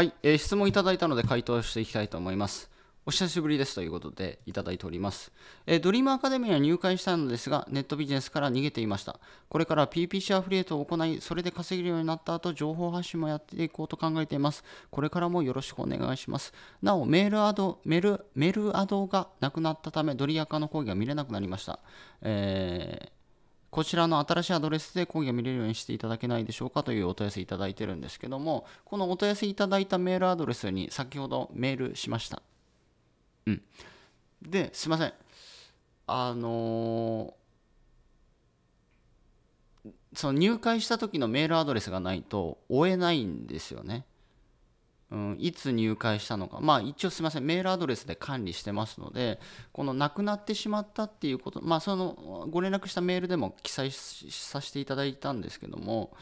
はい、えー、質問いただいたので回答していきたいと思います。お久しぶりですということでいただいております。えー、ドリームアカデミーは入会したのですが、ネットビジネスから逃げていました。これから PPC アフリエイトを行い、それで稼げるようになった後、情報発信もやっていこうと考えています。これからもよろしくお願いします。なお、メールアド、メル、メルアドがなくなったため、ドリアカの講義が見れなくなりました。えーこちらの新しいアドレスで講義が見れるようにしていただけないでしょうかというお問い合わせいただいてるんですけども、このお問い合わせいただいたメールアドレスに先ほどメールしました。うん。で、すいません。あのー、その入会した時のメールアドレスがないと追えないんですよね。うん、いつ入会したのか、まあ、一応すみません、メールアドレスで管理してますので、この亡くなってしまったっていうこと、まあ、そのご連絡したメールでも記載させていただいたんですけども、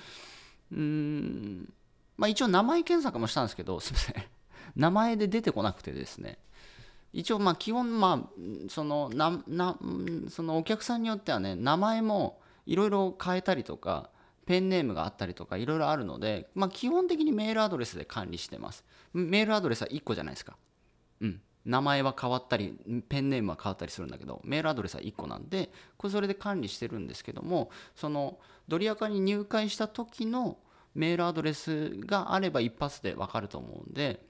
うーん、まあ、一応、名前検索もしたんですけど、すみません、名前で出てこなくてですね、一応、まあ、基本、まあ、そのななそのお客さんによってはね、名前もいろいろ変えたりとか、ペンネームがあったりとかいろいろあるので、まあ、基本的にメールアドレスで管理してますメールアドレスは1個じゃないですかうん名前は変わったりペンネームは変わったりするんだけどメールアドレスは1個なんでこれそれで管理してるんですけどもそのドリアカに入会した時のメールアドレスがあれば一発で分かると思うんで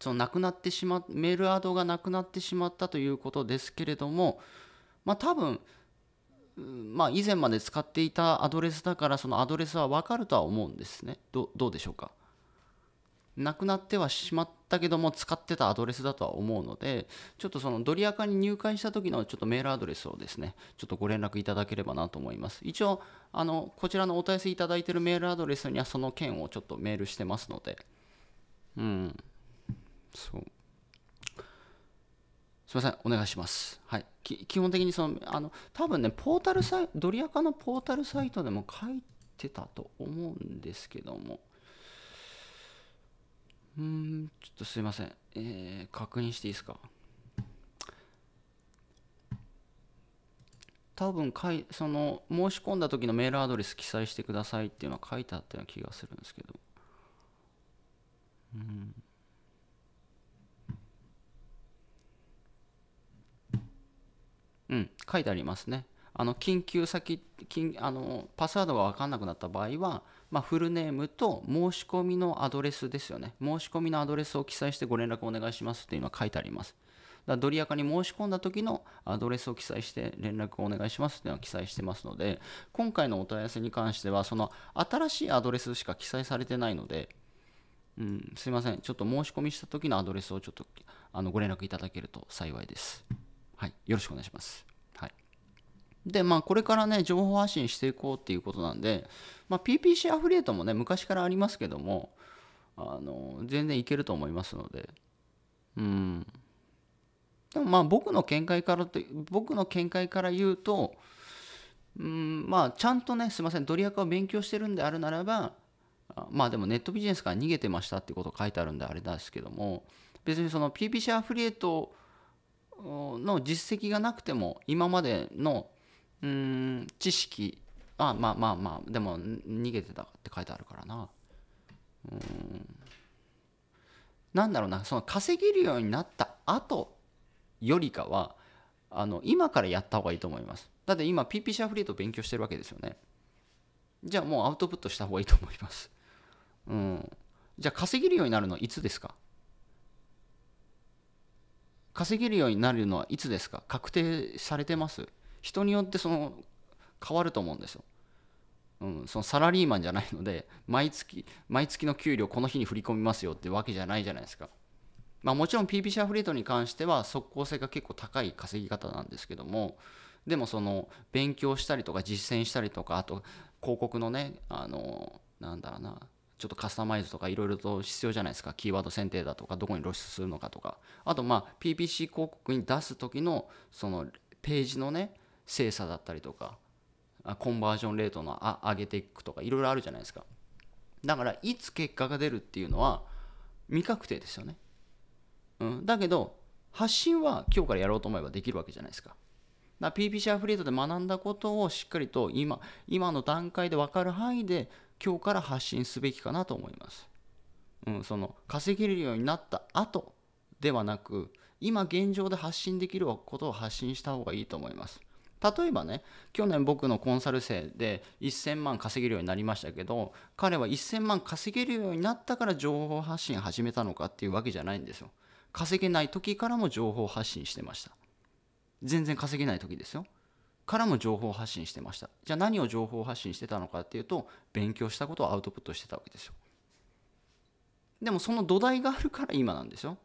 そのなくなってしまメールアドがなくなってしまったということですけれどもまあ多分まあ、以前まで使っていたアドレスだからそのアドレスは分かるとは思うんですねどうでしょうかなくなってはしまったけども使ってたアドレスだとは思うのでちょっとそのドリアカに入会した時のちょっとメールアドレスをですねちょっとご連絡いただければなと思います一応あのこちらのお問い合わせいただいてるメールアドレスにはその件をちょっとメールしてますのでうんそうみません、お願いします。はい、基本的にそのあの多分ね、ポータルサイドリアカのポータルサイトでも書いてたと思うんですけども、うん、ちょっとすいません、えー、確認していいですか。多分かいその申し込んだ時のメールアドレス記載してくださいっていうのは書いてあったような気がするんですけど。うんうん、書いてありますね。あの緊急先緊あのパスワードが分かんなくなった場合は、まあ、フルネームと申し込みのアドレスですよね申し込みのアドレスを記載してご連絡お願いしますっていうのは書いてありますだドリアカに申し込んだ時のアドレスを記載して連絡をお願いしますっていうのは記載してますので今回のお問い合わせに関してはその新しいアドレスしか記載されてないのでうん、すいません。ちょっと申し込みした時のアドレスをちょっとあのご連絡いただけると幸いです。はい、よろしくお願いします。はい、で、まあ、これからね、情報発信していこうっていうことなんで、まあ、PPC アフリエイトもね、昔からありますけども、あの全然いけると思いますので、うん。でもまあ僕の見解から僕の見解から言うと、うん、まあちゃんとねすいませんドリアカを勉強してるんであるならばまあでもネットビジネスから逃げてましたってこと書いてあるんであれなんですけども別にその PPC アフリエイトの実績がなくても今までのうん知識あまあまあまあでも逃げてたって書いてあるからなうんなんだろうなその稼げるようになった後よりかはあの今からやった方がいいと思いますだって今 PP シャフリート勉強してるわけですよねじゃあもうアウトプットした方がいいと思いますうんじゃあ稼げるようになるのいつですか稼げるようになるのはいつですか確定されてます人によってその変わると思うんですよ、うん、そのサラリーマンじゃないので 毎月毎月の給料この日に振り込みますよってわけじゃないじゃないですかまあ、もちろん PB シャフレートに関しては即効性が結構高い稼ぎ方なんですけどもでもその勉強したりとか実践したりとかあと広告のねあのなんだろうなちょっとカスタマイズとかいろいろと必要じゃないですかキーワード選定だとかどこに露出するのかとかあとまあ PPC 広告に出す時のそのページのね精査だったりとかコンバージョンレートの上げていくとかいろいろあるじゃないですかだからいつ結果が出るっていうのは未確定ですよね、うん、だけど発信は今日からやろうと思えばできるわけじゃないですかだ PPC アフリートで学んだことをしっかりと今今の段階で分かる範囲で今日から発信すべきかなと思います。うん、その稼げるようになった後ではなく今現状で発信できることを発信した方がいいと思います。例えばね去年僕のコンサル生で1000万稼げるようになりましたけど彼は1000万稼げるようになったから情報発信始めたのかっていうわけじゃないんですよ。稼げない時からも情報発信してました。全然稼げない時ですよ。からも情報発信してました。じゃあ何を情報発信してたのかっていうと、勉強したことをアウトプットしてたわけですよ。でもその土台があるから今なんですよ。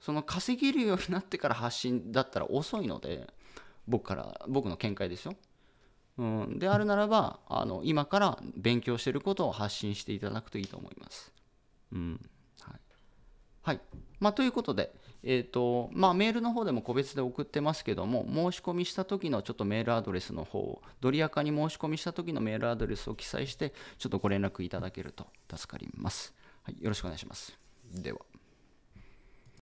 その稼げるようになってから発信だったら遅いので、僕から、僕の見解ですよ。うん、であるならばあの今から勉強してることを発信していただくといいと思います。うんはいはいまあ、ということで、えーとまあ、メールの方でも個別で送ってますけども申し込みした時のちょっとメールアドレスの方をドリアカに申し込みした時のメールアドレスを記載してちょっとご連絡いただけると助かります、はい、よろしくお願いしますでは